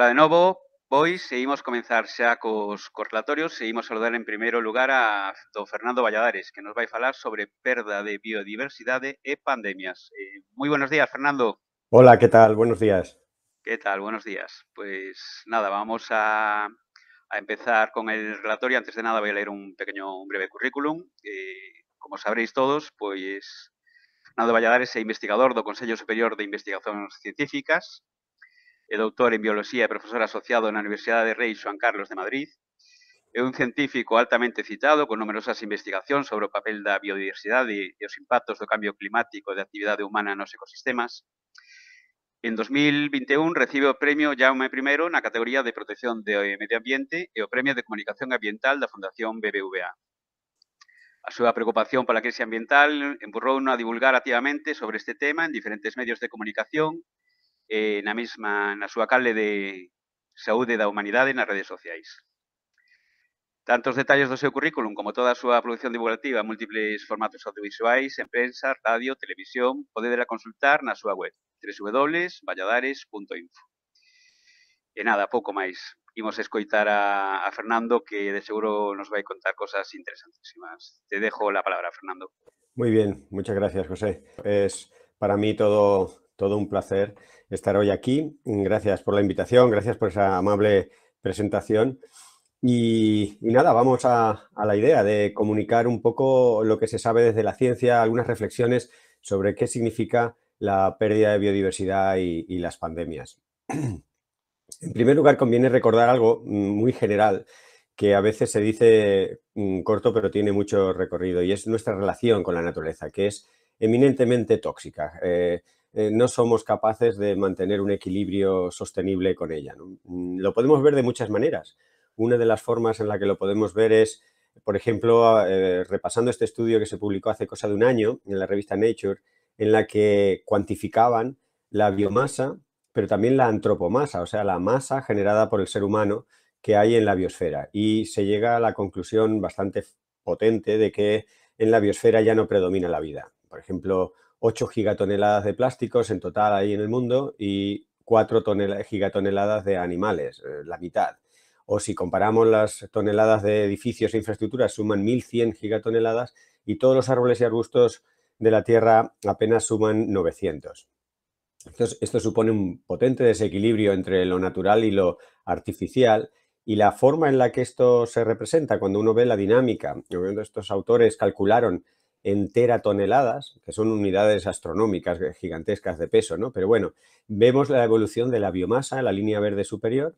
Ola de novo, pois seguimos comenzar xa cos, correlatorios, relatorios, seguimos saludar en primeiro lugar a do Fernando Valladares, que nos vai falar sobre perda de biodiversidade e pandemias. Eh, moi buenos días, Fernando. Hola, que tal? Buenos días. Que tal? Buenos días. Pues nada, vamos a, a empezar con el relatorio. Antes de nada vai a un pequeño, un breve currículum. Eh, como sabréis todos, pois Fernando Valladares é investigador do Consello Superior de Investigacións Científicas, e doutor en Biología e profesor asociado na Universidade de Rei Xoan Carlos de Madrid. É un científico altamente citado con numerosas investigacións sobre o papel da biodiversidade e os impactos do cambio climático e da actividade humana nos ecosistemas. En 2021 recibe o premio Jaume I na categoría de protección de medio ambiente e o premio de comunicación ambiental da Fundación BBVA. A súa preocupación pola crise ambiental empurrou a divulgar activamente sobre este tema en diferentes medios de comunicación eh, na mesma na súa calle de Saúde da Humanidade nas redes sociais. Tantos detalles do seu currículum como toda a súa produción divulgativa en múltiples formatos audiovisuais, en prensa, radio, televisión, podedela consultar na súa web www.valladares.info E nada, pouco máis. Imos escoitar a, a Fernando que de seguro nos vai contar cosas interesantísimas. Te dejo la palabra, Fernando. Muy bien, muchas gracias, José. Es para mí todo todo un placer estar hoy aquí. Gracias por la invitación, gracias por esa amable presentación. Y, nada, vamos a, la idea de comunicar un poco lo que se sabe desde la ciencia, algunas reflexiones sobre qué significa la pérdida de biodiversidad y, las pandemias. En primer lugar, conviene recordar algo mm, muy general que a veces se dice mm, corto pero tiene mucho recorrido y es nuestra relación con la naturaleza, que es eminentemente tóxica. Eh, eh, no somos capaces de mantener un equilibrio sostenible con ella. Mm, lo podemos ver de muchas maneras. Una de las formas en la que lo podemos ver es, por ejemplo, eh, repasando este estudio que se publicó hace cosa de un año en la revista Nature, en la que cuantificaban la biomasa, pero también la antropomasa, o sea, la masa generada por el ser humano que hay en la biosfera. Y se llega a la conclusión bastante potente de que en la biosfera ya no predomina la vida. Por ejemplo, 8 gigatoneladas de plásticos en total ahí en el mundo y 4 gigatoneladas de animales, eh, la mitad. O si comparamos las toneladas de edificios e infraestructuras, suman 1.100 gigatoneladas y todos los árboles y arbustos de la Tierra apenas suman 900. Entonces, esto supone un potente desequilibrio entre lo natural y lo artificial y la forma en la que esto se representa, cuando uno ve la dinámica, estos autores calcularon en toneladas, que son unidades astronómicas eh, gigantescas de peso, ¿no? Pero bueno, vemos la evolución de la biomasa, la línea verde superior,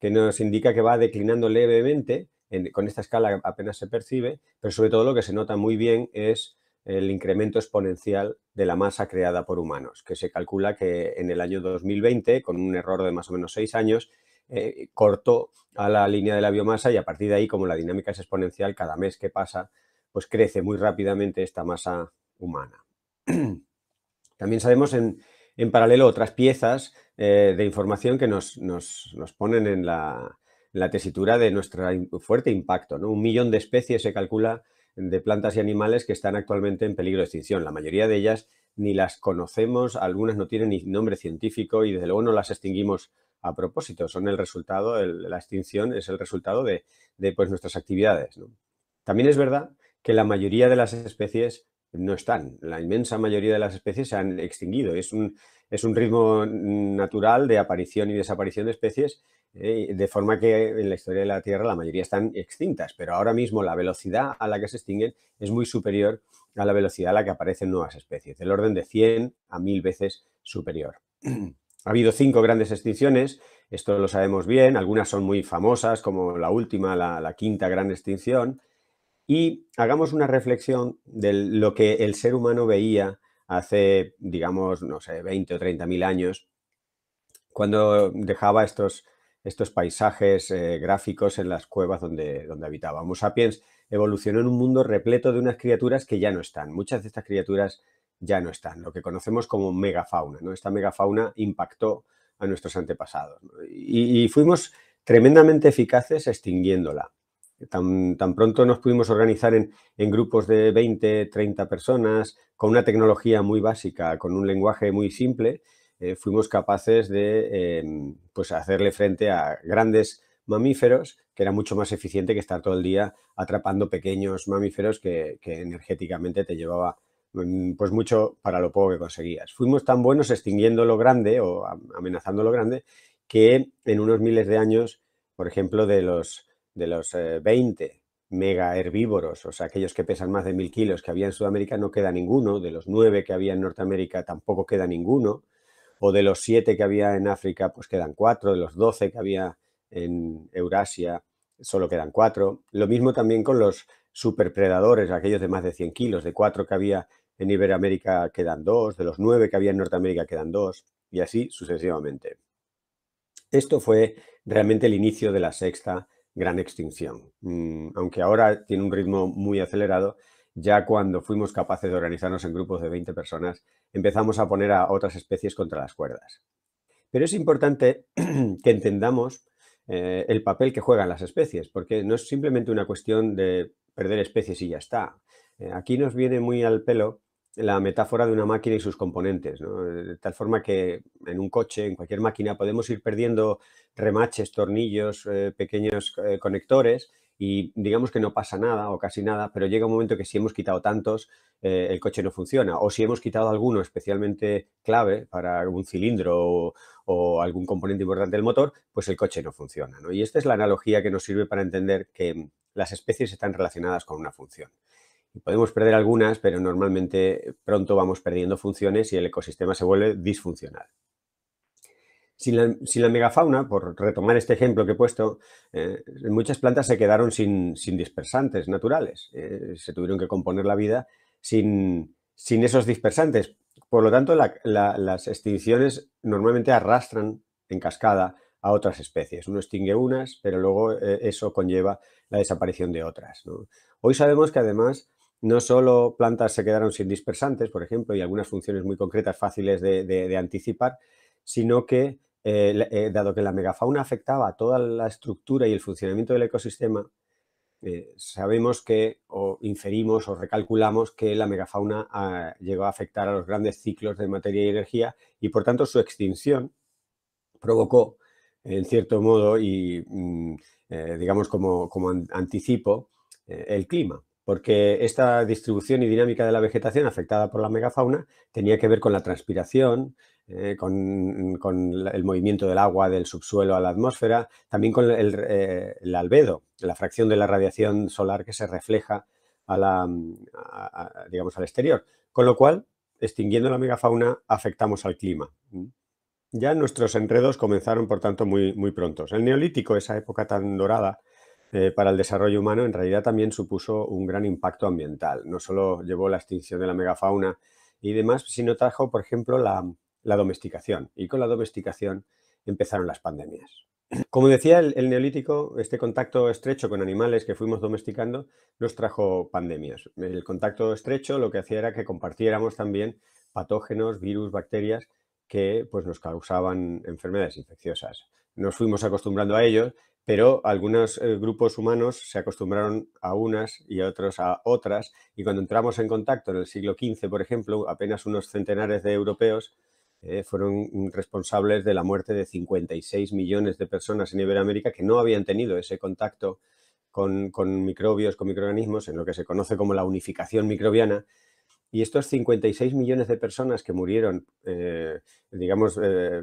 que nos indica que va declinando levemente, con esta escala apenas se percibe, pero sobre todo lo que se nota muy bien es el incremento exponencial de la masa creada por humanos, que se calcula que en el año 2020, con un error de más o menos seis años, eh, cortó a la línea de la biomasa y a partir de ahí, como la dinámica es exponencial, cada mes que pasa pues crece muy rápidamente esta masa humana. También sabemos en, en paralelo otras piezas eh, de información que nos, ponen en la, tesitura de nuestro fuerte impacto. Un millón de especies se calcula de plantas y animales que están actualmente en peligro de extinción. La mayoría de ellas ni las conocemos, algunas no tienen nombre científico y desde luego no las extinguimos a propósito, son el resultado, la extinción es el resultado de, pues, nuestras actividades. También es verdad que la mayoría de las especies no están. La inmensa mayoría de las especies se han extinguido. Es un, ritmo natural de aparición y desaparición de especies, eh, de forma que en la historia de la Tierra la mayoría están extintas, pero ahora mismo la velocidad a la que se extinguen es muy superior a la velocidad a la que aparecen nuevas especies, del orden de 100 a 1000 veces superior. Ha habido cinco grandes extinciones, esto lo sabemos bien, algunas son muy famosas, como la última, la quinta gran extinción, y hagamos una reflexión de lo que el ser humano veía hace, digamos, no sé, 20 o 30 mil años, cuando dejaba estos, estos paisajes eh, gráficos en las cuevas donde, donde sapiens evolucionó en un mundo repleto de unas criaturas que ya no están. Muchas de estas criaturas ya no están, lo que conocemos como megafauna. ¿no? Esta megafauna impactó a nuestros antepasados y fuimos tremendamente eficaces extinguiéndola. Tan, pronto nos pudimos organizar en, grupos de 20, 30 personas, con una tecnología muy básica, con un lenguaje muy simple, eh, fuimos capaces de em, pues hacerle frente a grandes mamíferos, que era mucho más eficiente que estar todo el día atrapando pequeños mamíferos que, que energéticamente te llevaba mm, pues mucho para lo poco que conseguías. Fuimos tan buenos extinguiendo lo grande o amenazando lo grande que en unos miles de años, por ejemplo, de los de los 20 eh, mega herbívoros, o sea, aquellos que pesan más de mil kilos que había en Sudamérica, no queda ninguno. De los nueve que había en Norteamérica, tampoco queda ninguno. O de los siete que había en África, pues quedan cuatro. De los 12 que había en Eurasia, solo quedan cuatro. Lo mismo también con los superpredadores, aquellos de más de 100 kilos. De cuatro que había en Iberoamérica, quedan dos. De los nueve que había en Norteamérica, quedan dos. Y así sucesivamente. Esto fue realmente el inicio de la sexta gran extinción. Mm, aunque ahora tiene un ritmo muy acelerado, ya cuando fuimos capaces de organizarnos en grupos de 20 personas, empezamos a poner a otras especies contra las cuerdas. Pero es importante que entendamos eh, el papel que juegan las especies, porque no es simplemente una cuestión de perder especies y ya está. Eh, aquí nos viene muy al pelo la metáfora de una máquina y sus componentes, eh, de tal forma que en un coche, en cualquier máquina, podemos ir perdiendo remaches, tornillos, eh, pequeños eh, conectores y digamos que no pasa nada o casi nada, pero llega un momento que si hemos quitado tantos, el coche no funciona. O si hemos quitado alguno especialmente clave para algún cilindro o, algún componente importante del motor, pues el coche no funciona. Y esta es la analogía que nos sirve para entender que las especies están relacionadas con una función. Podemos perder algunas, pero normalmente pronto vamos perdiendo funciones y el ecosistema se vuelve disfuncional. Sin la, megafauna, por retomar este ejemplo que he puesto, eh, muchas plantas se quedaron sin, dispersantes naturales. Eh, se tuvieron que componer la vida sin, esos dispersantes. Por lo tanto, las extinciones normalmente arrastran en cascada a otras especies. Uno extingue unas, pero luego eh, eso conlleva la desaparición de otras. Hoy sabemos que además no solo plantas se quedaron sin dispersantes, por ejemplo, y algunas funciones muy concretas fáciles de, anticipar, sino que, eh, eh, dado que la megafauna afectaba a toda la estructura y el funcionamiento del ecosistema, eh, sabemos que, o inferimos o recalculamos que la megafauna ah, llegó a afectar a los grandes ciclos de materia y energía y, por tanto, su extinción provocó, en cierto modo, y mm, digamos como, anticipo, el clima porque esta distribución y dinámica de la vegetación afectada por la megafauna tenía que ver con la transpiración, eh, con, el movimiento del agua del subsuelo a la atmósfera, también con el, eh, albedo, la fracción de la radiación solar que se refleja a al exterior. Con lo cual, extinguiendo la megafauna, afectamos al clima. Ya nuestros enredos comenzaron, por tanto, muy, muy prontos. El neolítico, esa época tan dorada, eh, para el desarrollo humano en realidad también supuso un gran impacto ambiental. No solo llevó la extinción de la megafauna y demás, sino trajo, por ejemplo, la, domesticación. Y con la domesticación empezaron las pandemias. Como decía el, neolítico, este contacto estrecho con animales que fuimos domesticando nos trajo pandemias. El contacto estrecho lo que hacía era que compartiéramos también patógenos, virus, bacterias que pues, nos causaban enfermedades infecciosas. Nos fuimos acostumbrando a ellos pero algunos eh, grupos humanos se acostumbraron a unas y a otros a otras, y cuando entramos en contacto en el siglo XV, por ejemplo, apenas unos centenares de europeos eh, fueron responsables de la muerte de 56 millones de personas en Iberoamérica que no habían tenido ese contacto con, microbios, con microorganismos, en lo que se conoce como la unificación microbiana, y estos 56 millones de personas que murieron, eh, digamos,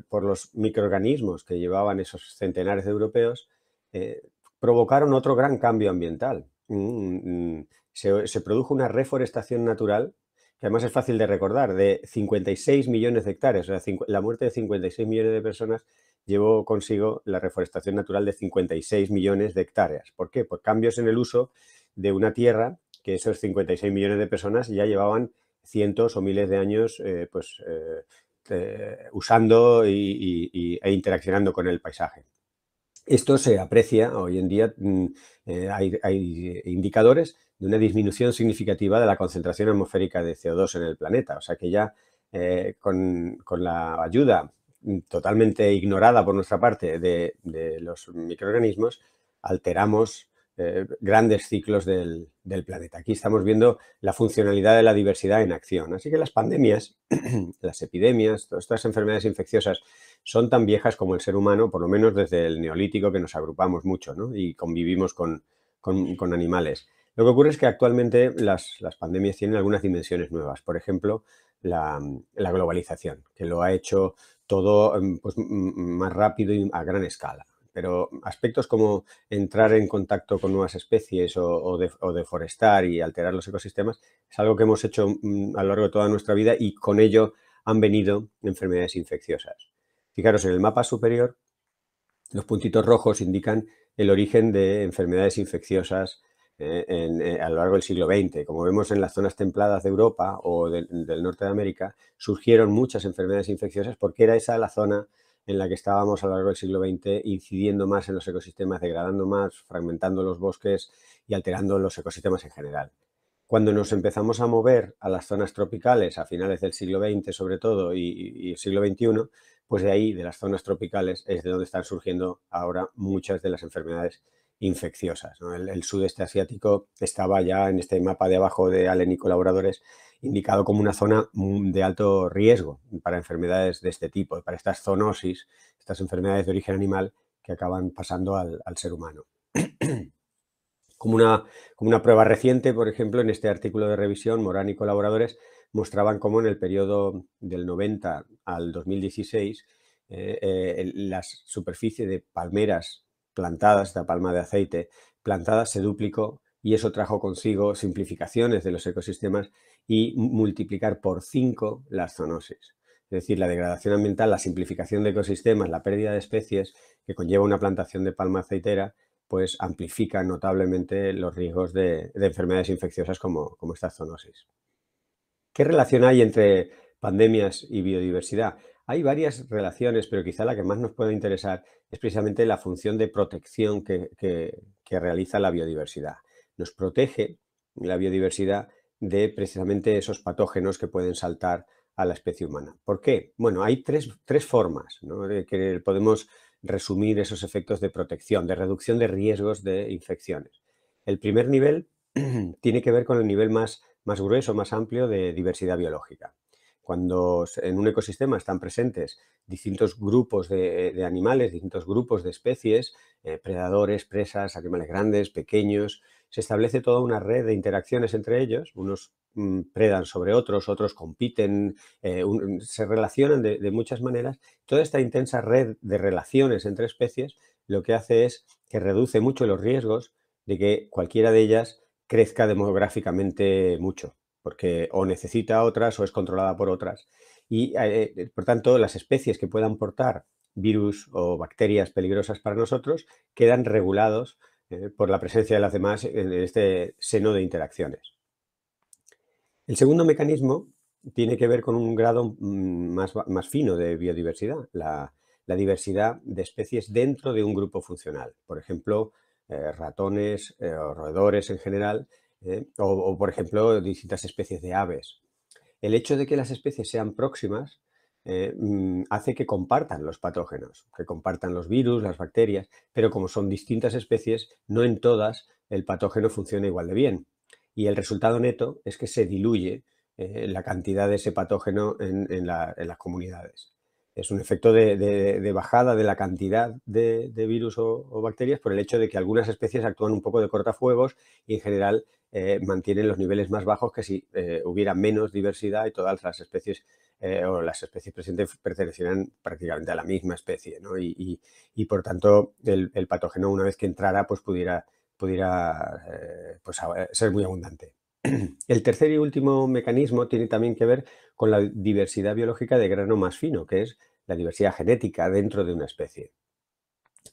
por los microorganismos que llevaban esos centenares de europeos, eh, provocaron otro gran cambio ambiental. Mm, mm, se, produjo una reforestación natural que además es fácil de recordar, de 56 millones de hectáreas. O la muerte de 56 millones de personas llevó consigo la reforestación natural de 56 millones de hectáreas. ¿Por qué? Por cambios en el uso de una tierra que esos 56 millones de personas ya llevaban cientos o miles de años eh, pues, eh, usando y, e interaccionando con el paisaje. Esto se aprecia hoy en día, mm, eh, hay, indicadores de una disminución significativa de la concentración atmosférica de CO2 en el planeta. O sea que ya eh, con, la ayuda totalmente ignorada por nuestra parte de, de los microorganismos, alteramos eh, grandes ciclos del, planeta. Aquí estamos viendo la funcionalidad de la diversidad en acción. Así que las pandemias, las epidemias, todas estas enfermedades infecciosas son tan viejas como el ser humano, por lo menos desde el neolítico que nos agrupamos mucho y convivimos con, animales. Lo que ocurre es que actualmente las, pandemias tienen algunas dimensiones nuevas. Por ejemplo, la, globalización, que lo ha hecho todo mm, pues, mm, mm, más rápido y a gran escala pero aspectos como entrar en contacto con nuevas especies o, deforestar y alterar los ecosistemas es algo que hemos hecho mm, a lo largo de toda nuestra vida y con ello han venido enfermedades infecciosas. Fijaros, en el mapa superior, los puntitos rojos indican el origen de enfermedades infecciosas eh, eh, a lo largo del siglo XX. Como vemos en las zonas templadas de Europa o del norte de América, surgieron muchas enfermedades infecciosas porque era esa la zona en la que estábamos a lo largo del siglo XX incidiendo más en los ecosistemas, degradando más, fragmentando los bosques y alterando los ecosistemas en general. Cuando nos empezamos a mover a las zonas tropicales, a finales del siglo XX sobre todo y, el siglo XXI, pues de ahí, de las zonas tropicales, es de donde están surgiendo ahora muchas de las enfermedades infecciosas. El, el, sudeste asiático estaba ya en este mapa de abajo de Allen y colaboradores, indicado como una zona de alto riesgo para enfermedades de este tipo, para estas zoonosis, estas enfermedades de origen animal que acaban pasando al, ser humano. Como una, una, prueba reciente, por ejemplo, en este artículo de revisión, Morán y colaboradores mostraban cómo en el periodo del 90 al 2016 eh, eh, la superficie de palmeras plantadas, de palma de aceite, plantadas se duplicó y eso trajo consigo simplificaciones de los ecosistemas y multiplicar por cinco las zoonosis. Es decir, la degradación ambiental, la simplificación de ecosistemas, la pérdida de especies que conlleva una plantación de palma aceitera, pues amplifica notablemente los riesgos de, enfermedades infecciosas como, esta zoonosis. ¿Qué relación hay entre pandemias y biodiversidad? Hay varias relaciones, pero quizá la que más nos puede interesar es precisamente la función de protección que realiza la biodiversidad nos protege la biodiversidad de precisamente esos patógenos que pueden saltar a la especie humana. ¿Por qué? Bueno, hay tres, formas de que podemos resumir esos efectos de protección, de reducción de riesgos de infecciones. El primer nivel tiene que ver con el nivel más, más grueso, más amplio de diversidad biológica. Cuando en un ecosistema están presentes distintos grupos de, animales, distintos grupos de especies, eh, predadores, presas, animales grandes, pequeños, se establece toda una red de interacciones entre ellos, unos mm, predan sobre otros, otros compiten, eh, mm, se relacionan de, muchas maneras. Toda esta intensa red de relaciones entre especies lo que hace es que reduce mucho los riesgos de que cualquiera de ellas crezca demográficamente mucho, porque o necesita otras o es controlada por otras. Y, eh, eh, por tanto, las especies que puedan portar virus o bacterias peligrosas para nosotros quedan regulados eh, por la presencia de las demás en este seno de interacciones. El segundo mecanismo tiene que ver con un grado mm, más, fino de biodiversidad, la, diversidad de especies dentro de un grupo funcional. Por ejemplo, eh, ratones, eh, roedores en general, o, por ejemplo, distintas especies de aves. El hecho de que las especies sean próximas eh, mm, hace que compartan los patógenos, que compartan los virus, las bacterias, pero como son distintas especies, no en todas el patógeno funciona igual de bien. Y el resultado neto es que se diluye eh, la cantidad de ese patógeno en, las comunidades. Es un efecto de, bajada de la cantidad de, virus o, bacterias por el hecho de que algunas especies actúan un poco de cortafuegos y en general eh, mantienen los niveles más bajos que si hubiera menos diversidad y todas las especies eh, o las especies presentes pertenecieran prácticamente a la misma especie, ¿no? Y, por tanto, el, patógeno, una vez que entrara, pues pudiera, eh, pues, eh, ser muy abundante. El tercer y último mecanismo tiene también que ver con la diversidad biológica de grano más fino, que es la diversidad genética dentro de una especie.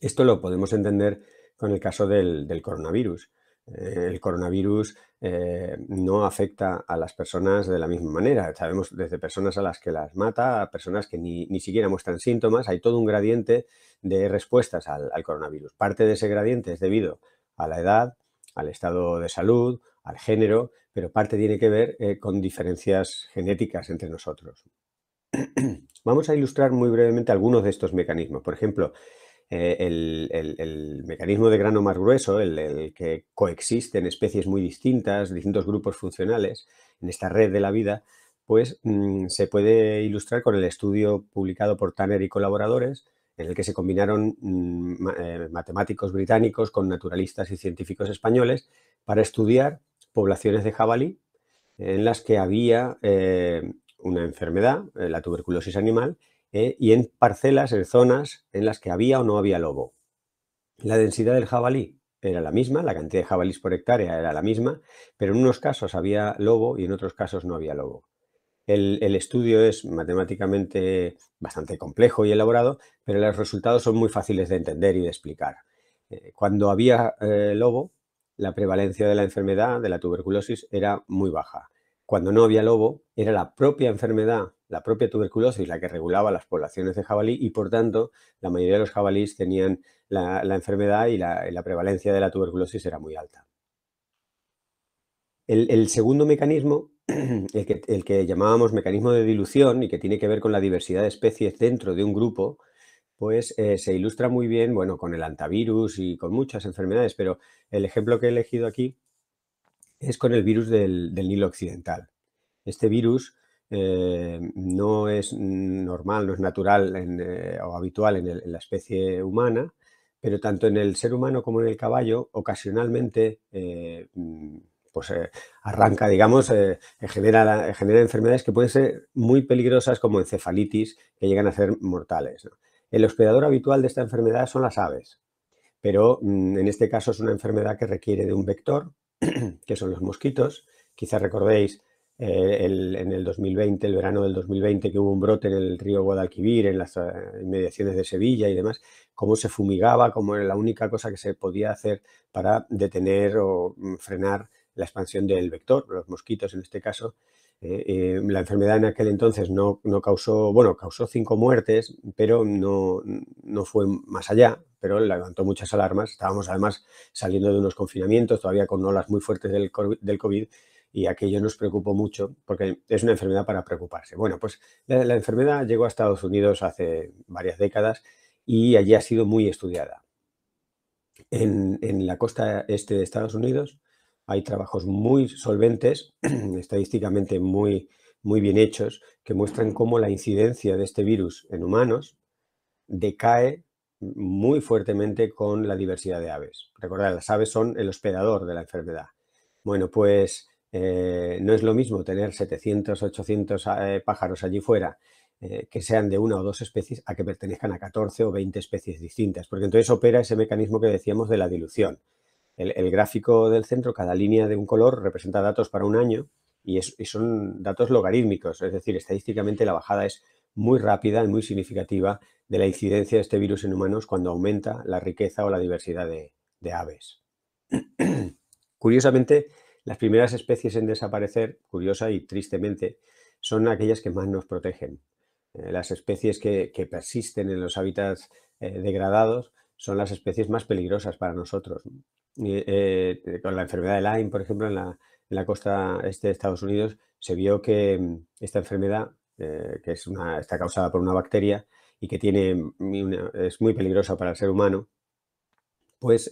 Esto lo podemos entender con el caso del coronavirus el coronavirus eh, no afecta a las personas de la misma manera. Sabemos desde personas a las que las mata, a personas que ni, siquiera muestran síntomas, hay todo un gradiente de respuestas al, coronavirus. Parte de ese gradiente es debido a la edad, al estado de salud, al género, pero parte tiene que ver eh, con diferencias genéticas entre nosotros. Vamos a ilustrar muy brevemente algunos de estos mecanismos. Por ejemplo, eh, el, mecanismo de grano más grueso, el, que coexisten especies muy distintas, distintos grupos funcionales en esta red de la vida, pues mm, se puede ilustrar con el estudio publicado por Tanner y colaboradores, en el que se combinaron mm, eh, matemáticos británicos con naturalistas y científicos españoles para estudiar poblaciones de jabalí en las que había eh, una enfermedad, la tuberculosis animal, eh, y en parcelas, en zonas en las que había o no había lobo. La densidad del jabalí era la misma, la cantidad de jabalís por hectárea era la misma, pero en unos casos había lobo y en otros casos no había lobo. El, estudio es matemáticamente bastante complejo y elaborado, pero los resultados son muy fáciles de entender y de explicar. Eh, cuando había eh, lobo, la prevalencia de la enfermedad, de la tuberculosis, era muy baja. Cuando no había lobo, era la propia enfermedad la propia tuberculosis la que regulaba las poblaciones de jabalí y, por tanto, la mayoría de los jabalíes tenían la, enfermedad y la, prevalencia de la tuberculosis era muy alta. El, segundo mecanismo, el que, llamábamos mecanismo de dilución y que tiene que ver con la diversidad de especies dentro de un grupo, pues eh, se ilustra muy bien, bueno, con el antivirus y con muchas enfermedades, pero el ejemplo que he elegido aquí es con el virus del, del Nilo Occidental. Este virus eh, no es normal, no es natural eh, o habitual en, la especie humana, pero tanto en el ser humano como en el caballo, ocasionalmente eh, mm, pues, arranca, digamos, genera, enfermedades que pueden ser muy peligrosas como encefalitis, que llegan a ser mortales. El hospedador habitual de esta enfermedad son las aves, pero mm, en este caso es una enfermedad que requiere de un vector, que son los mosquitos. Quizás recordéis eh, en el 2020, el verano del 2020, que hubo un brote en el río Guadalquivir, en las eh, inmediaciones de Sevilla y demás, cómo se fumigaba, cómo era la única cosa que se podía hacer para detener o mm, frenar la expansión del vector, los mosquitos en este caso. Eh, la enfermedad en aquel entonces no, causó, bueno, causó cinco muertes, pero no, fue más allá, pero levantó muchas alarmas. Estábamos además saliendo de unos confinamientos, todavía con olas muy fuertes del del COVID y aquello nos preocupó mucho porque es una enfermedad para preocuparse. Bueno, pues la, enfermedad llegó a Estados Unidos hace varias décadas y allí ha sido muy estudiada. En, en, la costa este de Estados Unidos hay trabajos muy solventes, estadísticamente muy, muy bien hechos, que muestran cómo la incidencia de este virus en humanos decae muy fuertemente con la diversidad de aves. Recordad, las aves son el hospedador de la enfermedad. Bueno, pues eh, no es lo mismo tener 700, 800 eh, pájaros allí fuera eh, que sean de una o dos especies a que pertenezcan a 14 o 20 especies distintas, porque entonces opera ese mecanismo que decíamos de la dilución. El, gráfico del centro, cada línea de un color representa datos para un año y, son datos logarítmicos, es decir, estadísticamente la bajada es muy rápida y muy significativa de la incidencia de este virus en humanos cuando aumenta la riqueza o la diversidad de aves. Curiosamente, las primeras especies en desaparecer, curiosa y tristemente, son aquellas que más nos protegen. Eh, las especies que, persisten en los hábitats eh, degradados son las especies más peligrosas para nosotros. Eh, con la enfermedad de Lyme, por ejemplo, en la, costa este de Estados Unidos, se vio que mm, esta enfermedad, que está causada por una bacteria y que tiene mm, es muy peligrosa para el ser humano, pues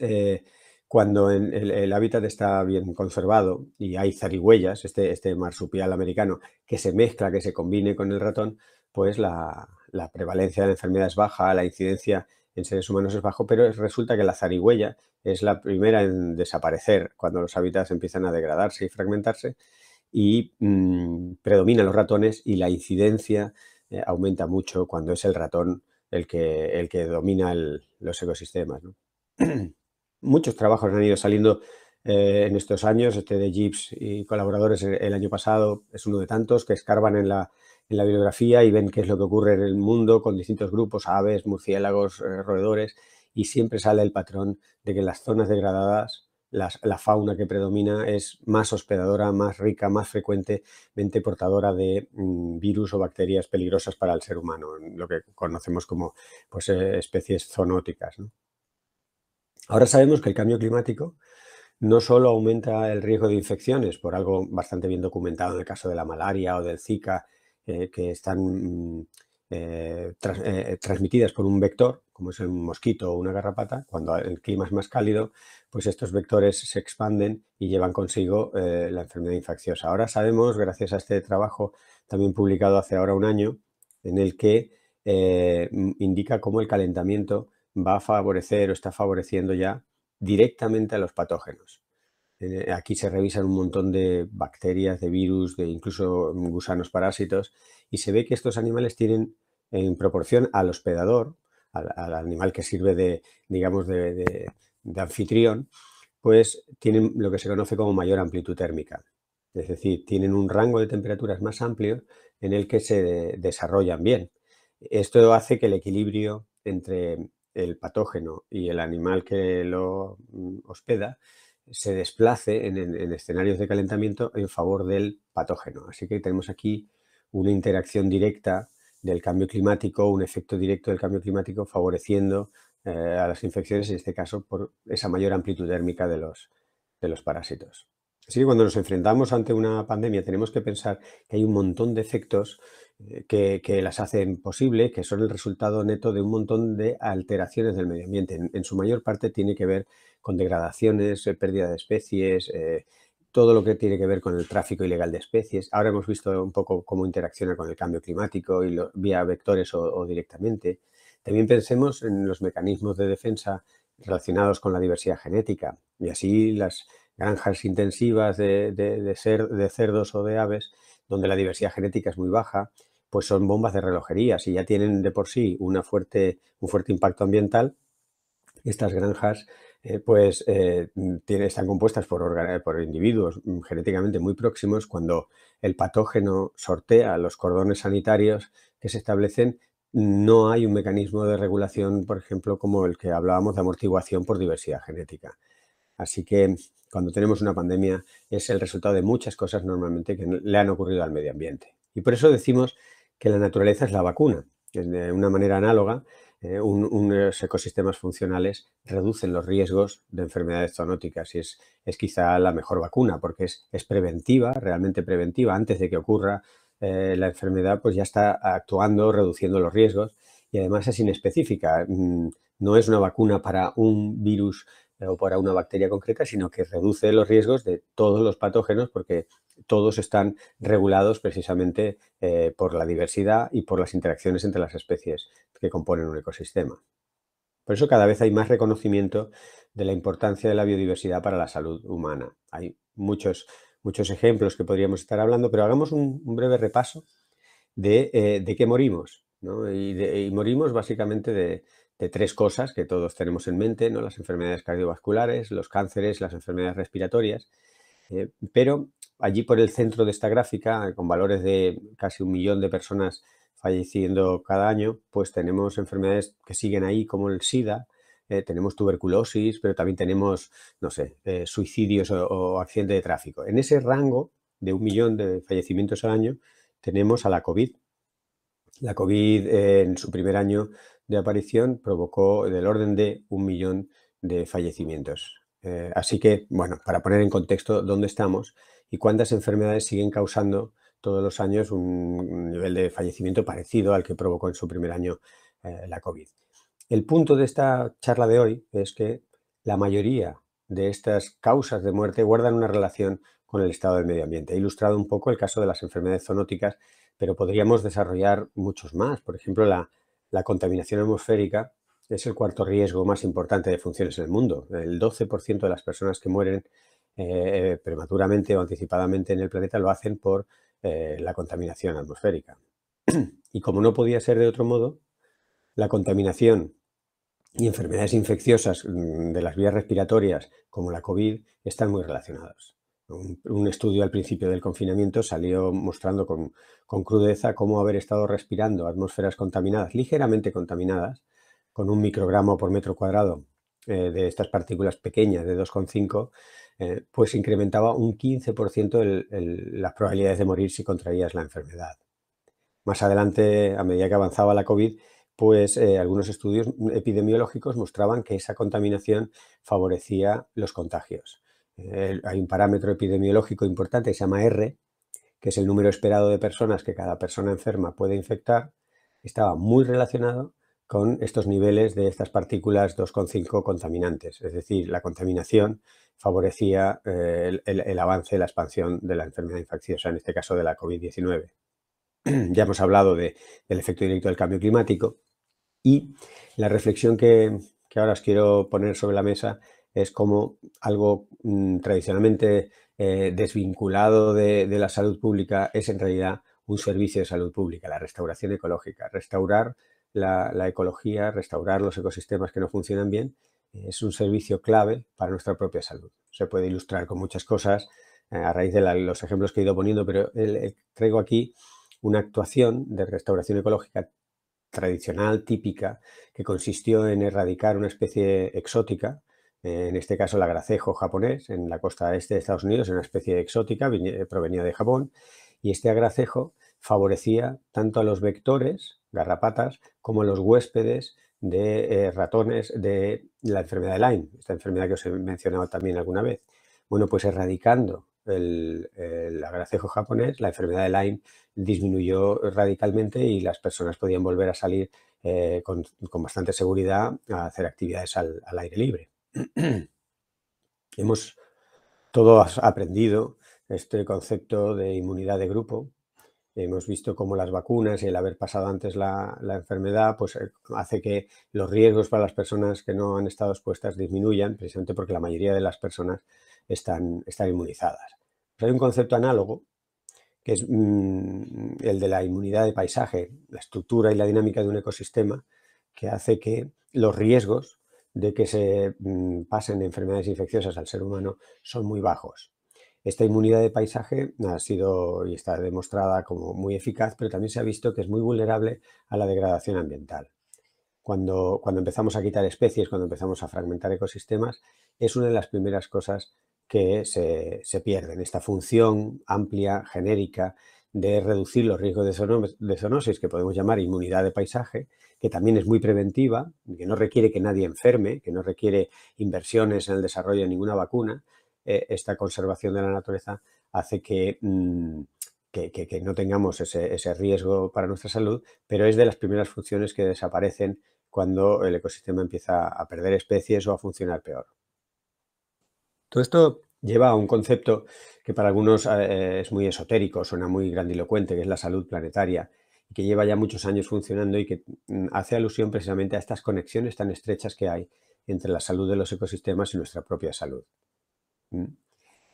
cuando el, hábitat está bien conservado y hay zarigüeyas, este, este, marsupial americano, que se mezcla, que se combine con el ratón, pues la, prevalencia de la enfermedad es baja, la incidencia en seres humanos es bajo, pero resulta que la zarigüeya es la primera en desaparecer cuando los hábitats empiezan a degradarse y fragmentarse y mm, predominan los ratones y la incidencia eh, aumenta mucho cuando es el ratón el que, domina los ecosistemas. muchos trabajos han ido saliendo eh, en estos años, este de Gibbs y colaboradores eh, el año pasado es uno de tantos que escarban en la, en bibliografía y ven qué es lo que ocurre en el mundo con distintos grupos, aves, murciélagos, eh, roedores, y siempre sale el patrón de que las zonas degradadas, la fauna que predomina es más hospedadora, más rica, más frecuentemente portadora de mm, virus o bacterias peligrosas para el ser humano, lo que conocemos como pues, especies zoonóticas. ¿no? Ahora sabemos que el cambio climático no solo aumenta el riesgo de infecciones, por algo bastante bien documentado en el caso de la malaria o del Zika, eh, que están mm, eh, eh, transmitidas por un vector, como es un mosquito o una garrapata, cuando el clima es más cálido, pues estos vectores se expanden y llevan consigo la enfermedad infecciosa. Ahora sabemos, gracias a este trabajo también publicado hace ahora un año, en el que indica cómo el calentamiento va a favorecer o está favoreciendo ya directamente a los patógenos. Eh, aquí se revisan un montón de bacterias, de virus, de incluso gusanos parásitos, y se ve que estos animales tienen, en proporción al hospedador, al, animal que sirve de, digamos, de, de, anfitrión, pues tienen lo que se conoce como mayor amplitud térmica. Es decir, tienen un rango de temperaturas más amplio en el que se desarrollan bien. Esto hace que el equilibrio entre el patógeno y el animal que lo mm, hospeda se desplace en, escenarios de calentamiento en favor del patógeno. Así que tenemos aquí una interacción directa del cambio climático, un efecto directo del cambio climático favoreciendo eh, a las infecciones, en este caso por esa mayor amplitud térmica de los parásitos. Sí, cuando nos enfrentamos ante una pandemia tenemos que pensar que hay un montón de efectos eh, que, las hacen posible, que son el resultado neto de un montón de alteraciones del medio ambiente. En, su mayor parte tiene que ver con degradaciones, eh, pérdida de especies, eh, todo lo que tiene que ver con el tráfico ilegal de especies. Ahora hemos visto un poco cómo interacciona con el cambio climático y vía vectores o, o directamente. También pensemos en los mecanismos de defensa relacionados con la diversidad genética y así las granjas intensivas de, cerdos o de aves, donde la diversidad genética es muy baja, pues son bombas de relojería. Si ya tienen de por sí un fuerte impacto ambiental, estas granjas eh, pues eh, están compuestas por individuos mm, genéticamente muy próximos. Cuando el patógeno sortea los cordones sanitarios que se establecen, no hay un mecanismo de regulación, por ejemplo, como el que hablábamos de amortiguación por diversidad genética. Así que cuando tenemos una pandemia es el resultado de muchas cosas normalmente que le han ocurrido al medio ambiente. Y por eso decimos que la naturaleza es la vacuna. De eh, una manera análoga, eh, unos ecosistemas funcionales reducen los riesgos de enfermedades zoonóticas y es, quizá la mejor vacuna porque es, preventiva, realmente preventiva, antes de que ocurra eh, la enfermedad, pues ya está actuando, reduciendo los riesgos y además es inespecífica. Mm, no es una vacuna para un virus o para una bacteria concreta, sino que reduce los riesgos de todos los patógenos porque todos están regulados precisamente eh, por la diversidad y por las interacciones entre las especies que componen un ecosistema. Por eso cada vez hay más reconocimiento de la importancia de la biodiversidad para la salud humana. Hay muchos, muchos ejemplos que podríamos estar hablando, pero hagamos un, breve repaso de, eh, de qué morimos. y morimos básicamente de, de tres cosas que todos tenemos en mente, ¿no? las enfermedades cardiovasculares, los cánceres, las enfermedades respiratorias, eh, pero allí por el centro de esta gráfica, con valores de casi un millón de personas falleciendo cada año, pues tenemos enfermedades que siguen ahí como el SIDA, eh, tenemos tuberculosis, pero también tenemos, no sé, eh, suicidios o, accidente accidentes de tráfico. En ese rango de un millón de fallecimientos al año tenemos a la COVID. La COVID en su primer año de aparición provocó del orden de un millón de fallecimientos. Eh, así que, bueno, para poner en contexto dónde estamos y cuántas enfermedades siguen causando todos los años un nivel de fallecimiento parecido al que provocó en su primer año eh, la COVID. El punto de esta charla de hoy es que la mayoría de estas causas de muerte guardan una relación con el estado del medio ambiente. He ilustrado un poco el caso de las enfermedades zoonóticas, pero podríamos desarrollar muchos más. Por ejemplo, la la contaminación atmosférica es el cuarto riesgo más importante de funciones en el mundo. El 12% de las personas que mueren eh, prematuramente o anticipadamente en el planeta lo hacen por eh, la contaminación atmosférica. y como no podía ser de otro modo, la contaminación y enfermedades infecciosas mm, de las vías respiratorias, como la COVID, están muy relacionadas un, estudio al principio del confinamiento salió mostrando con, crudeza cómo haber estado respirando atmósferas contaminadas, ligeramente contaminadas, con un microgramo por metro cuadrado eh, de estas partículas pequeñas de 2,5, eh, pues incrementaba un 15% las probabilidades de morir si contraías la enfermedad. Más adelante, a medida que avanzaba la COVID, pues eh, algunos estudios epidemiológicos mostraban que esa contaminación favorecía los contagios hay un parámetro epidemiológico importante que se llama R, que es el número esperado de personas que cada persona enferma puede infectar, estaba muy relacionado con estos niveles de estas partículas 2,5 contaminantes. Es decir, la contaminación favorecía eh, el, avance y la expansión de la enfermedad infecciosa, en este caso de la COVID-19. ya hemos hablado del efecto directo del cambio climático y la reflexión que, que ahora os quiero poner sobre la mesa es como algo mm, tradicionalmente eh, desvinculado de, la salud pública, es en realidad un servicio de salud pública, la restauración ecológica. Restaurar la, ecología, restaurar los ecosistemas que no funcionan bien, es un servicio clave para nuestra propia salud. Se puede ilustrar con muchas cosas eh, a raíz de los ejemplos que he ido poniendo, pero traigo aquí una actuación de restauración ecológica tradicional, típica, que consistió en erradicar una especie exótica, en este caso el agracejo japonés, en la costa este de Estados Unidos, es una especie exótica, eh, provenía de Japón, y este agracejo favorecía tanto a los vectores, garrapatas, como a los huéspedes de eh, ratones de la enfermedad de Lyme, esta enfermedad que os he mencionado también alguna vez. Bueno, pues erradicando el, agracejo japonés, la enfermedad de Lyme disminuyó radicalmente y las personas podían volver a salir eh, con, bastante seguridad a hacer actividades al aire libre. Hemos todos aprendido este concepto de inmunidad de grupo. Hemos visto cómo las vacunas y el haber pasado antes la, enfermedad pues, eh, hace que los riesgos para las personas que no han estado expuestas disminuyan, precisamente porque la mayoría de las personas están, están inmunizadas. Pues hay un concepto análogo que es mm, el de la inmunidad de paisaje, la estructura y la dinámica de un ecosistema, que hace que los riesgos de que se mm, pasen enfermedades infecciosas al ser humano son muy bajos. Esta inmunidad de paisaje ha sido y está demostrada como muy eficaz, pero también se ha visto que es muy vulnerable a la degradación ambiental. Cuando, empezamos a quitar especies, cuando empezamos a fragmentar ecosistemas, es una de las primeras cosas que se, se pierden. Esta función amplia, genérica, de reducir los riesgos de, zoonosis, que podemos llamar inmunidad de paisaje, que también es muy preventiva, que no requiere que nadie enferme, que no requiere inversiones en el desarrollo de ninguna vacuna, eh, esta conservación de la naturaleza hace que, mm, no tengamos ese, riesgo para nuestra salud, pero es de las primeras funciones que desaparecen cuando el ecosistema empieza a perder especies o a funcionar peor. Todo esto lleva a un concepto que para algunos eh, es muy esotérico, suena muy grandilocuente, que es la salud planetaria que lleva ya muchos años funcionando y que mm, hace alusión precisamente a estas conexiones tan estrechas que hay entre la salud de los ecosistemas y nuestra propia salud.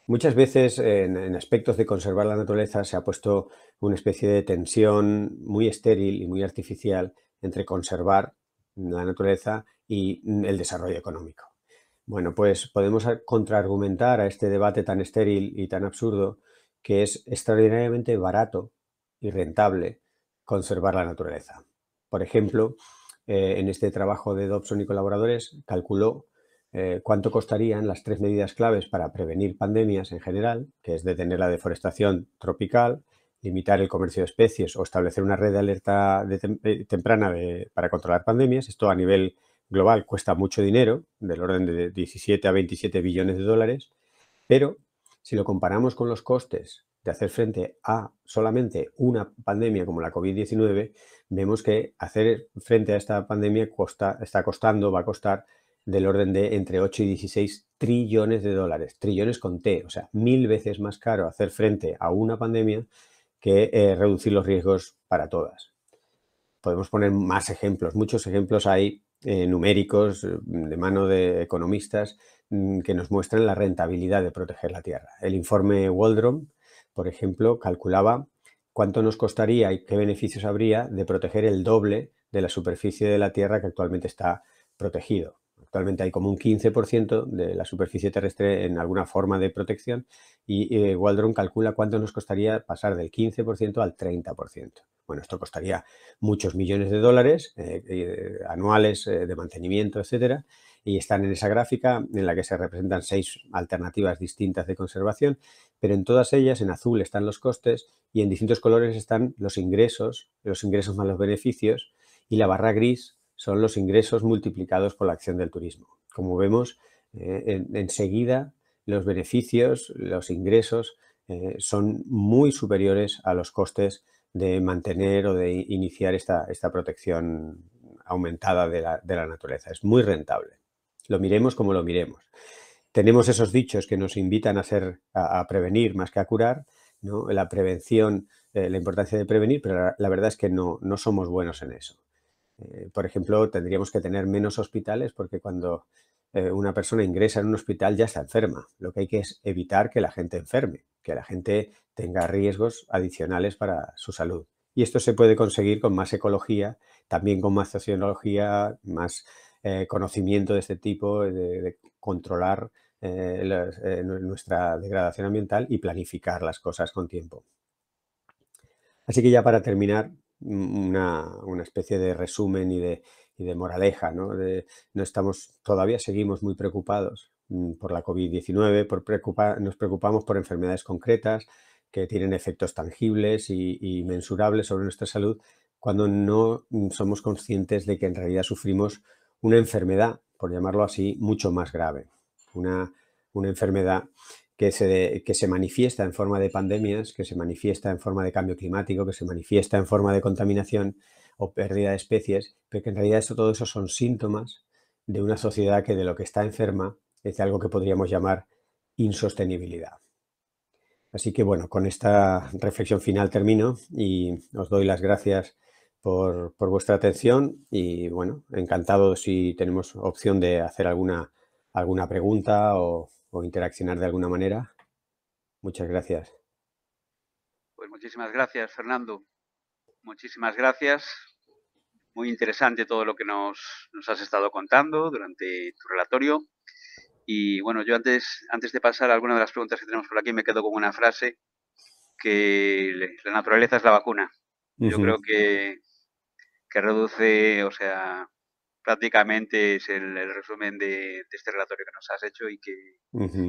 Muchas veces en, aspectos de conservar la naturaleza se ha puesto una especie de tensión muy estéril y muy artificial entre conservar la naturaleza y mm, el desarrollo económico. Bueno, pues podemos contraargumentar a este debate tan estéril y tan absurdo que es extraordinariamente barato y rentable conservar la naturaleza. Por ejemplo, eh, en este trabajo de Dobson y colaboradores calculó eh, cuánto costarían las tres medidas claves para prevenir pandemias en general, que es detener la deforestación tropical, limitar el comercio de especies o establecer una red de alerta eh, temprana para controlar pandemias. Esto a nivel global cuesta mucho dinero, del orden de 17 a 27 billones de dólares, pero si lo comparamos con los costes de hacer frente a solamente una pandemia como la COVID-19, vemos que hacer frente a esta pandemia está costando, va a costar del orden de entre 8 y 16 trillones de dólares, trillones con T, o sea, mil veces más caro hacer frente a una pandemia que eh, reducir los riesgos para todas. Podemos poner más ejemplos, muchos ejemplos hay eh, numéricos mm, de mano de economistas mm, que nos muestran la rentabilidad de proteger la Tierra. El informe Waldron, por ejemplo, calculaba cuánto nos costaría y qué beneficios habría de proteger el doble de la superficie de la Tierra que actualmente está protegido. Actualmente hay como un 15% de la superficie terrestre en alguna forma de protección y eh, Waldron calcula cuánto nos costaría pasar del 15% al 30%. Bueno, esto costaría muchos millones de dólares eh, eh, anuales de mantenimiento, etcétera, y están en esa gráfica en la que se representan seis alternativas distintas de conservación pero en todas ellas, en azul están los costes y en distintos colores están los ingresos, los ingresos más los beneficios, y la barra gris son los ingresos multiplicados por la acción del turismo. Como vemos, eh, enseguida los beneficios, los ingresos eh, son muy superiores a los costes de mantener o de iniciar esta, protección aumentada de la, de la naturaleza. Es muy rentable. Lo miremos como lo miremos tenemos esos dichos que nos invitan a, hacer, a, prevenir más que a curar, la prevención, eh, la importancia de prevenir, pero la, verdad es que no, somos buenos en eso. Eh, por ejemplo, tendríamos que tener menos hospitales porque cuando eh, una persona ingresa en un hospital ya está enferma. Lo que hay que es evitar que la gente enferme, que la gente tenga riesgos adicionales para su salud. Y esto se puede conseguir con más ecología, también con más sociología, más conocimiento de este tipo, de controlar eh, eh, nuestra degradación ambiental y planificar las cosas con tiempo. Así que ya para terminar, mm, una, especie de resumen y de, y de moraleja, ¿no? no estamos, todavía seguimos muy preocupados mm, por la COVID-19, nos preocupamos por enfermedades concretas que tienen efectos tangibles y mensurables sobre nuestra salud, cuando no mm, somos conscientes de que en realidad sufrimos una enfermedad, por llamarlo así, mucho más grave una, una enfermedad que se, se manifiesta en forma de pandemias, que se manifiesta en forma de cambio climático, que se manifiesta en forma de contaminación o pérdida de especies, pero que en realidad todo eso son síntomas de una sociedad que de lo que está enferma es algo que podríamos llamar insostenibilidad. Así que bueno, con esta reflexión final termino y os doy las gracias por, por vuestra atención y bueno, encantado si tenemos opción de hacer alguna alguna pregunta o, interaccionar de alguna manera. Muchas gracias. Pues muchísimas gracias, Fernando. Muchísimas gracias. Muy interesante todo lo que nos, has estado contando durante tu relatorio. Y bueno, yo antes, antes de pasar a alguna de las preguntas que tenemos por aquí, me quedo con una frase que la naturaleza es la vacuna. Yo creo que, que reduce, o sea, prácticamente es el, resumen de, este relatorio que nos has hecho y que,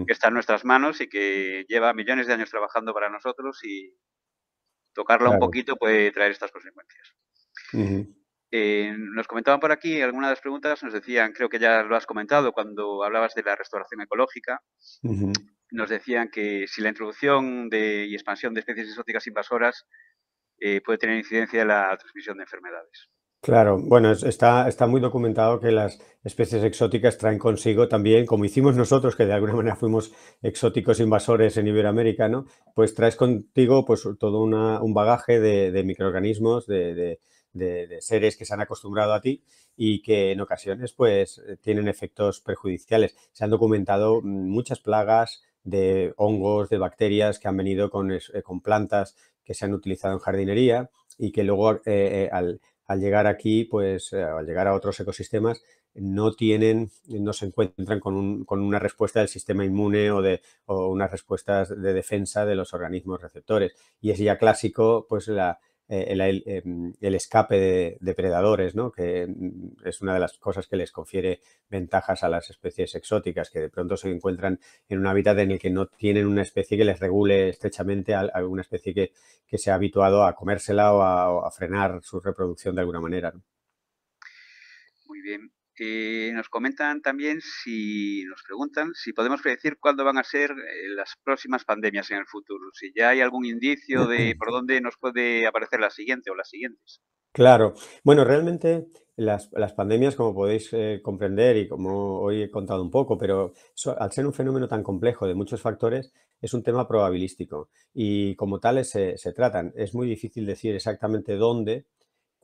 está en nuestras manos y que lleva millones de años trabajando para nosotros y tocarlo un poquito puede traer estas consecuencias. Eh, nos comentaban por aquí algunas de las preguntas, nos decían, creo que ya lo has comentado cuando hablabas de la restauración ecológica, nos decían que si la introducción de, y expansión de especies exóticas invasoras eh, puede tener incidencia en la transmisión de enfermedades. Claro, bueno, está, está muy documentado que las especies exóticas traen consigo también, como hicimos nosotros, que de alguna manera fuimos exóticos invasores en Iberoamérica, Pues traes contigo pues, todo un bagaje de, microorganismos, de, seres que se han acostumbrado a ti y que en ocasiones pues tienen efectos perjudiciales. Se han documentado muchas plagas de hongos, de bacterias que han venido con, con plantas que se han utilizado en jardinería y que luego eh, eh, al al llegar aquí, pues eh, al llegar a otros ecosistemas, no tienen, no se encuentran con, un, con una respuesta del sistema inmune o, de, o unas respuestas de defensa de los organismos receptores. Y es ya clásico, pues la, eh, em, el, escape de depredadores, ¿no? que mm, es una de las cosas que les confiere ventajas a las especies exóticas, que de pronto se encuentran en un hábitat en el que no tienen una especie que les regule estrechamente a alguna especie que, se ha habituado a comérsela o a, frenar su reproducción de alguna manera. Muy bien. Que nos comentan también si nos preguntan si podemos predecir cuándo van a ser eh, las próximas pandemias en el futuro, si ya hay algún indicio de por dónde nos puede aparecer la siguiente o las siguientes. Claro, bueno, realmente las, las pandemias, como podéis eh, comprender y como hoy he contado un poco, pero al ser un fenómeno tan complejo de muchos factores, es un tema probabilístico y como tales se, se tratan. Es muy difícil decir exactamente dónde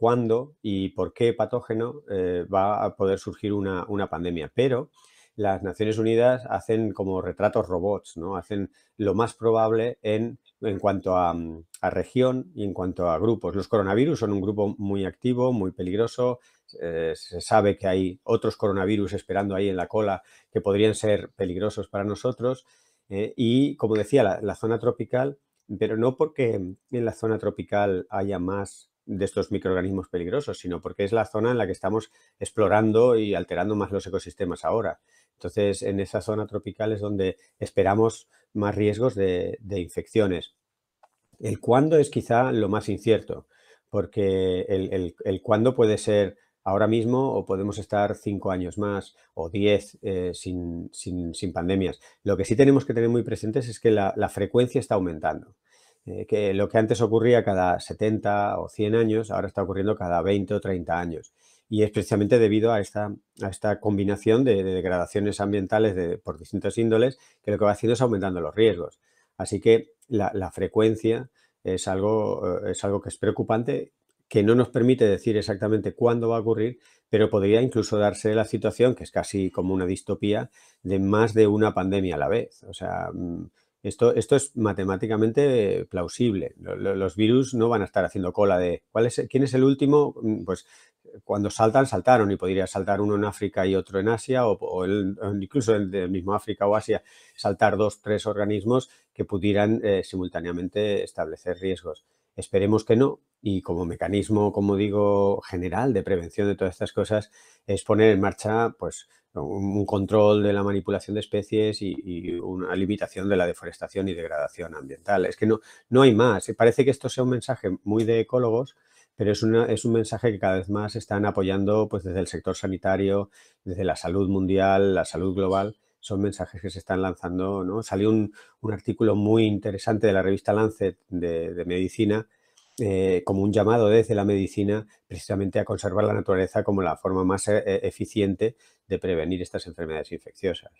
cuándo y por qué patógeno eh, va a poder surgir una, pandemia. Pero las Naciones Unidas hacen como retratos robots, ¿no? Hacen lo más probable en, en cuanto a, mm, región y en cuanto a grupos. Los coronavirus son un grupo muy activo, muy peligroso. Eh, se sabe que hay otros coronavirus esperando ahí en la cola que podrían ser peligrosos para nosotros. Eh, y, como decía, la zona tropical, pero no porque en la zona tropical haya más de estos microorganismos peligrosos, sino porque es la zona en la que estamos explorando y alterando más los ecosistemas ahora. Entonces, en esa zona tropical es donde esperamos más riesgos de, infecciones. El cuándo es quizá lo más incierto, porque el, cuándo puede ser ahora mismo o podemos estar cinco años más o diez eh, sin, pandemias. Lo que sí tenemos que tener muy presentes es que la frecuencia está aumentando. Eh, que lo que antes ocurría cada 70 o 100 años, ahora está ocurriendo cada 20 o 30 años. Y es precisamente debido a esta, esta combinación de, degradaciones ambientales por distintos índoles que lo que va haciendo es aumentando los riesgos. Así que la, frecuencia es algo, eh, es algo que es preocupante, que no nos permite decir exactamente cuándo va a ocurrir, pero podría incluso darse la situación, que es casi como una distopía, de más de una pandemia a la vez. O sea, mm, esto, esto es matemáticamente plausible. Los virus no van a estar haciendo cola de ¿cuál es, quién es el último. Mm, pues eh, cuando saltan, saltaron y podría saltar uno en África y otro en Asia o, incluso en el mismo África o Asia, saltar dos, tres organismos que pudieran eh, simultáneamente establecer riesgos. Esperemos que no. Y como mecanismo, como digo, general de prevención de todas estas cosas, es poner en marcha pues, un control de la manipulación de especies y, una limitación de la deforestación y degradación ambiental. Es que no, no hay más. Parece que esto sea un mensaje muy de ecólogos, pero es, es un mensaje que cada vez más están apoyando pues, desde el sector sanitario, desde la salud mundial, la salud global son mensajes que se están lanzando. ¿no? Salió un, artículo muy interesante de la revista Lancet de, Medicina, eh, como un llamado desde la medicina precisamente a conservar la naturaleza como la forma más eh, e, eficiente de prevenir estas enfermedades infecciosas.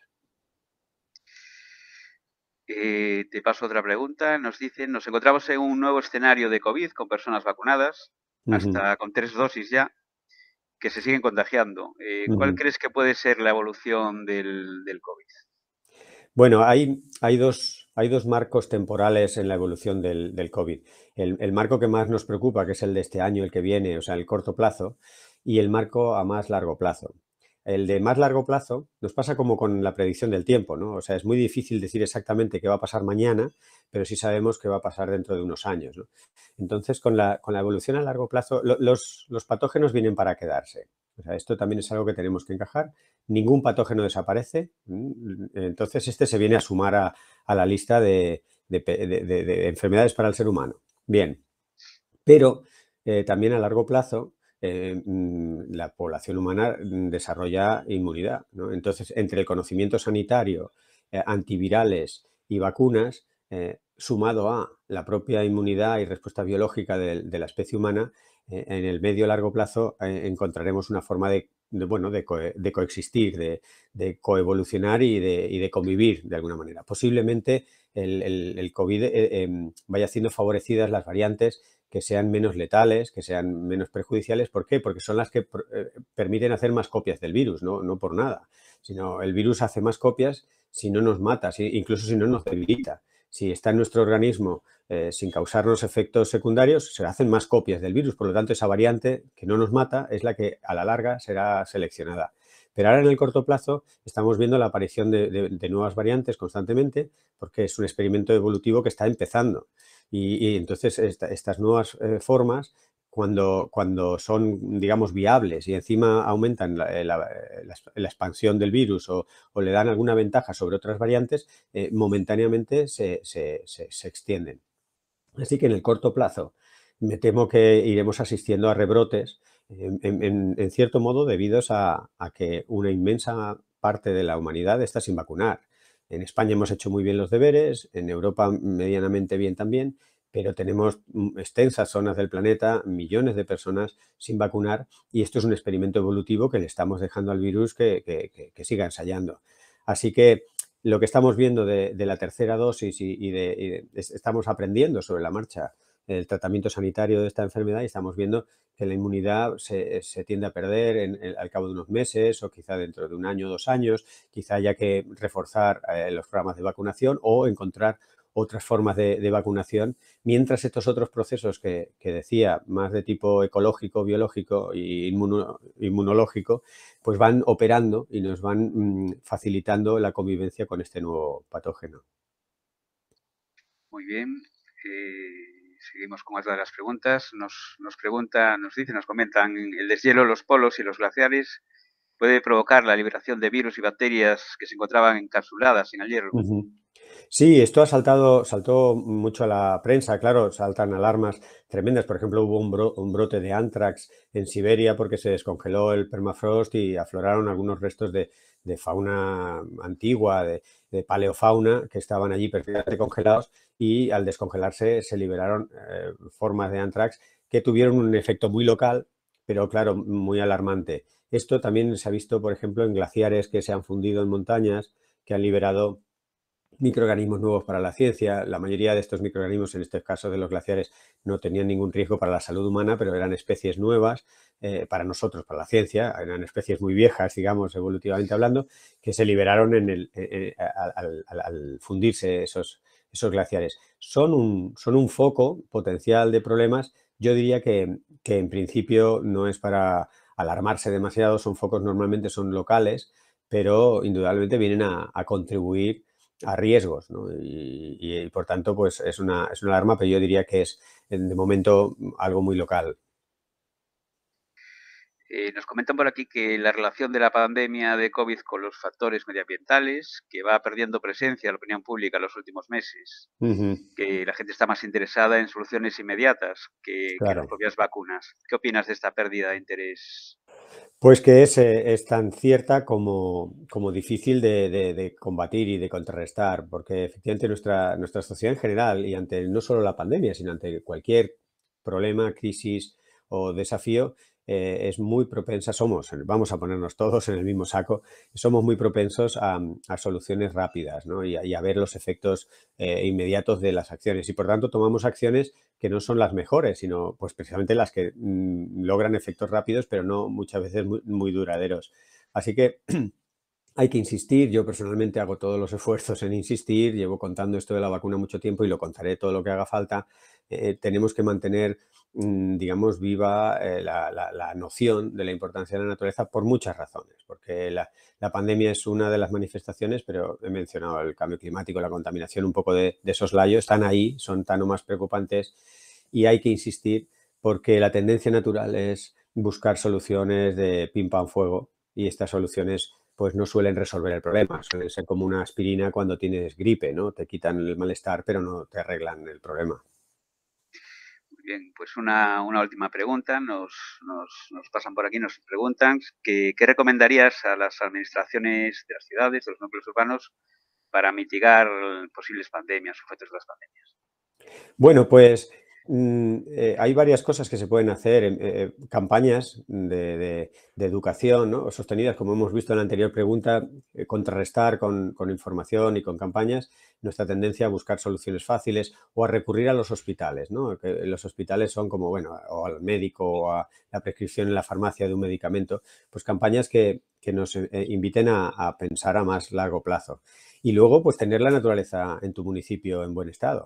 Eh, te paso otra pregunta. Nos dicen, nos encontramos en un nuevo escenario de COVID con personas vacunadas, hasta con tres dosis ya, que se siguen contagiando. Eh, ¿Cuál crees que puede ser la evolución del, COVID? Bueno, hay, hay, dos, hay, dos, marcos temporales en la evolución del, COVID. El, el, marco que más nos preocupa, que es el de este año, el que viene, o sea, el corto plazo, y el marco a más largo plazo el de más largo plazo nos pasa como con la predicción del tiempo, ¿no? O sea, es muy difícil decir exactamente qué va a pasar mañana, pero sí sabemos qué va a pasar dentro de unos años, Entonces, con la, evolución a largo plazo, los, patógenos vienen para quedarse. O sea, esto también es algo que tenemos que encajar. Ningún patógeno desaparece, entonces este se viene a sumar a, la lista de, enfermedades para el ser humano. Bien, pero eh, también a largo plazo eh, mm, la población humana mm, desarrolla inmunidad. Entonces, entre el conocimiento sanitario, eh, antivirales y vacunas, eh, sumado a la propia inmunidad y respuesta biológica de, la especie humana, en el medio largo plazo encontraremos una forma de, bueno, de, coexistir, de, coevolucionar y, de, convivir de alguna manera. Posiblemente el, el COVID em, vaya siendo favorecidas las variantes que sean menos letales, que sean menos perjudiciales. ¿Por qué? Porque son las que eh, permiten hacer más copias del virus, ¿no? no por nada, sino el virus hace más copias si no nos mata, incluso si no nos debilita. Si está en nuestro organismo eh, sin causarnos efectos secundarios, se hacen más copias del virus. Por lo tanto, esa variante que no nos mata es la que a la larga será seleccionada. Pero ahora en el corto plazo estamos viendo la aparición de nuevas variantes constantemente porque es un experimento evolutivo que está empezando. Y, entonces estas nuevas eh, formas, cuando, cuando son, digamos, viables y encima aumentan la, eh, eh, expansión del virus o, le dan alguna ventaja sobre otras variantes, momentáneamente se, extienden. Así que en el corto plazo, me temo que iremos asistiendo a rebrotes, en, cierto modo, debido a, que una inmensa parte de la humanidad está sin vacunar. En España hemos hecho muy bien los deberes, en Europa medianamente bien también, pero tenemos mm, extensas zonas del planeta, millones de personas sin vacunar y esto es un experimento evolutivo que le estamos dejando al virus que, siga ensayando. Así que lo que estamos viendo de, la tercera dosis y, estamos aprendiendo sobre la marcha el tratamiento sanitario de esta enfermedad y estamos viendo que la inmunidad se, tiende a perder al cabo de unos meses o quizá dentro de un año o dos años, quizá haya que reforzar eh, los programas de vacunación o encontrar otras formas de, vacunación, mientras estos otros procesos que, decía, más de tipo ecológico, biológico e inmunológico, pues van operando y nos van mm, facilitando la convivencia con este nuevo patógeno. Muy bien. Eh seguimos con otra de las preguntas. Nos, nos nos dicen, nos comentan, el deshielo, los polos y los glaciares puede provocar la liberación de virus y bacterias que se encontraban encapsuladas en el hielo. Sí, esto ha saltado, saltó mucho a la prensa, claro, saltan alarmas tremendas. Por ejemplo, hubo un, brote de anthrax en Siberia porque se descongeló el permafrost y afloraron algunos restos de, fauna antigua, de, paleofauna, que estaban allí perfectamente congelados y al descongelarse se liberaron eh, formas de anthrax que tuvieron un efecto muy local, pero claro, muy alarmante. Esto también se ha visto, por ejemplo, en glaciares que se han fundido en montañas, que han liberado microorganismos nuevos para la ciencia. La mayoría de estos microorganismos, en este caso de los glaciares, no tenían ningún riesgo para la salud humana, pero eran especies nuevas eh, para nosotros, para la ciencia. Eran especies muy viejas, digamos, evolutivamente hablando, que se liberaron eh, eh, al, fundirse esos, glaciares. Son un, foco potencial de problemas. Yo diría que, en principio no es para alarmarse demasiado, son focos normalmente son locales, pero indudablemente vienen a contribuir a riesgos, ¿no? y, por tanto, pues es una, es alarma, pero yo diría que es de momento algo muy local. Eh, nos comentan por aquí que la relación de la pandemia de COVID con los factores medioambientales, que va perdiendo presencia en la opinión pública en los últimos meses, que la gente está más interesada en soluciones inmediatas que, que en las propias vacunas. ¿Qué opinas de esta pérdida de interés pues que es, eh, es tan cierta como, como difícil de, combatir y de contrarrestar, porque efectivamente nuestra, nuestra sociedad en general, y ante no solo la pandemia, sino ante cualquier problema, crisis o desafío, eh, es muy propensa, somos, vamos a ponernos todos en el mismo saco, somos muy propensos a, soluciones rápidas ¿no? y, a, ver los efectos eh, inmediatos de las acciones. Y por tanto tomamos acciones que no son las mejores, sino pues precisamente las que mm, logran efectos rápidos, pero no muchas veces muy duraderos. Así que hay que insistir, yo personalmente hago todos los esfuerzos en insistir, llevo contando esto de la vacuna mucho tiempo y lo contaré todo lo que haga falta. Eh, tenemos que mantener, mm, digamos, viva eh, la, la, noción de la importancia de la naturaleza por muchas razones, porque la, pandemia es una de las manifestaciones, pero he mencionado el cambio climático, la contaminación, un poco de, de esos están ahí, son tan o más preocupantes y hay que insistir porque la tendencia natural es buscar soluciones de pim pam fuego y estas soluciones pues no suelen resolver el problema. Suelen ser como una aspirina cuando tienes gripe, ¿no? Te quitan el malestar, pero no te arreglan el problema. Muy bien, pues una, última pregunta. Nos, pasan por aquí, nos preguntan qué recomendarías a las administraciones de las ciudades, de los núcleos urbanos, para mitigar posibles pandemias, sujetos de las pandemias. Bueno, pues Mm, eh, hay varias cosas que se pueden hacer, em, eh, campañas de, educación sostenidas, como hemos visto en la anterior pregunta, eh, contrarrestar con, información y con campañas nuestra tendencia a buscar soluciones fáciles o a recurrir a los hospitales. los hospitales son como, bueno, o al médico o a la prescripción en la farmacia de un medicamento, pues campañas que, nos inviten a pensar a más largo plazo y luego pues tener la naturaleza en tu municipio en buen estado,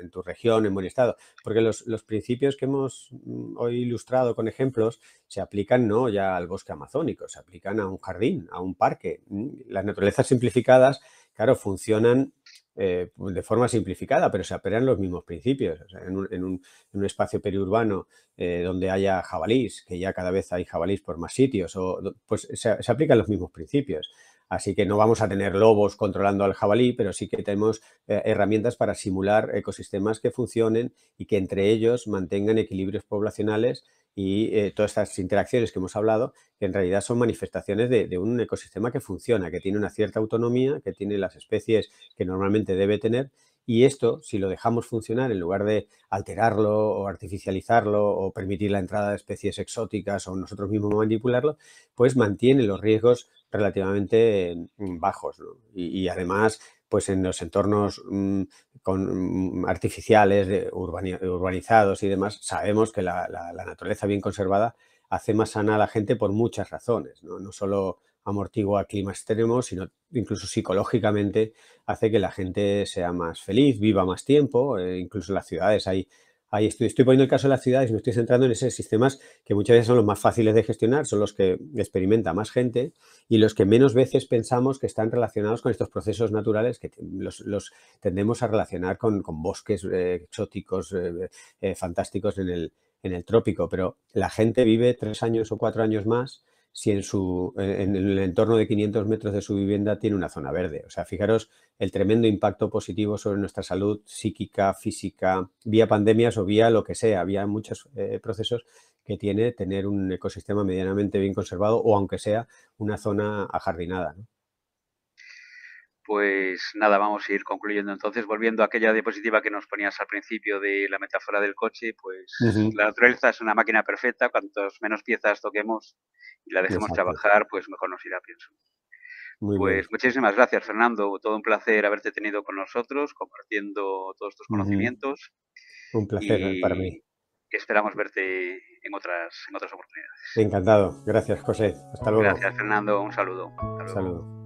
en, tu región en buen estado, porque los, principios que hemos mm, hoy ilustrado con ejemplos se aplican no ya al bosque amazónico, se aplican a un jardín, a un parque. Mm, las naturalezas simplificadas, claro, funcionan eh, de forma simplificada, pero se aplican los mismos principios. en, un, espacio periurbano eh, donde haya jabalís, que ya cada vez hay jabalís por más sitios, o, pues se, se aplican los mismos principios. Así que no vamos a tener lobos controlando al jabalí, pero sí que tenemos eh, herramientas para simular ecosistemas que funcionen y que entre ellos mantengan equilibrios poblacionales y eh, todas estas interacciones que hemos hablado, que en realidad son manifestaciones de, un ecosistema que funciona, que tiene una cierta autonomía, que tiene las especies que normalmente debe tener. Y esto, si lo dejamos funcionar, en lugar de alterarlo o artificializarlo o permitir la entrada de especies exóticas o nosotros mismos manipularlo, pues mantiene los riesgos relativamente mm, bajos. Y, además, pues en los entornos mm, con, mm, artificiales, urbanizados y demás, sabemos que la, naturaleza bien conservada hace más sana a la gente por muchas razones, no, solo amortigua clima extremo, sino incluso psicológicamente hace que la gente sea más feliz, viva más tiempo, eh, incluso en las ciudades hay ahí estoy, poniendo el caso de las ciudades, me estoy centrando en esos sistemas que muchas veces son los más fáciles de gestionar, son los que experimenta más gente y los que menos veces pensamos que están relacionados con estos procesos naturales que los, tendemos a relacionar con, bosques eh, exóticos, eh, eh, fantásticos en el, en el trópico. Pero la gente vive tres años o cuatro años más si en, su, eh, en el entorno de 500 metros de su vivienda tiene una zona verde. O sea, fijaros el tremendo impacto positivo sobre nuestra salud psíquica, física, vía pandemias o vía lo que sea. Había muchos eh, procesos que tiene tener un ecosistema medianamente bien conservado o aunque sea una zona ajardinada. Pues nada, vamos a ir concluyendo. Entonces, volviendo a aquella diapositiva que nos ponías al principio de la metáfora del coche, pues la naturaleza es una máquina perfecta. Cuantos menos piezas toquemos y la dejemos trabajar, pues mejor nos irá, pienso. pues muchísimas gracias, Fernando. Todo un placer haberte tenido con nosotros, compartiendo todos tus conocimientos. Un placer para mí. Esperamos verte en otras, otras oportunidades. Encantado. Gracias, José. Hasta luego. Gracias, Fernando. Un saludo. Un saludo.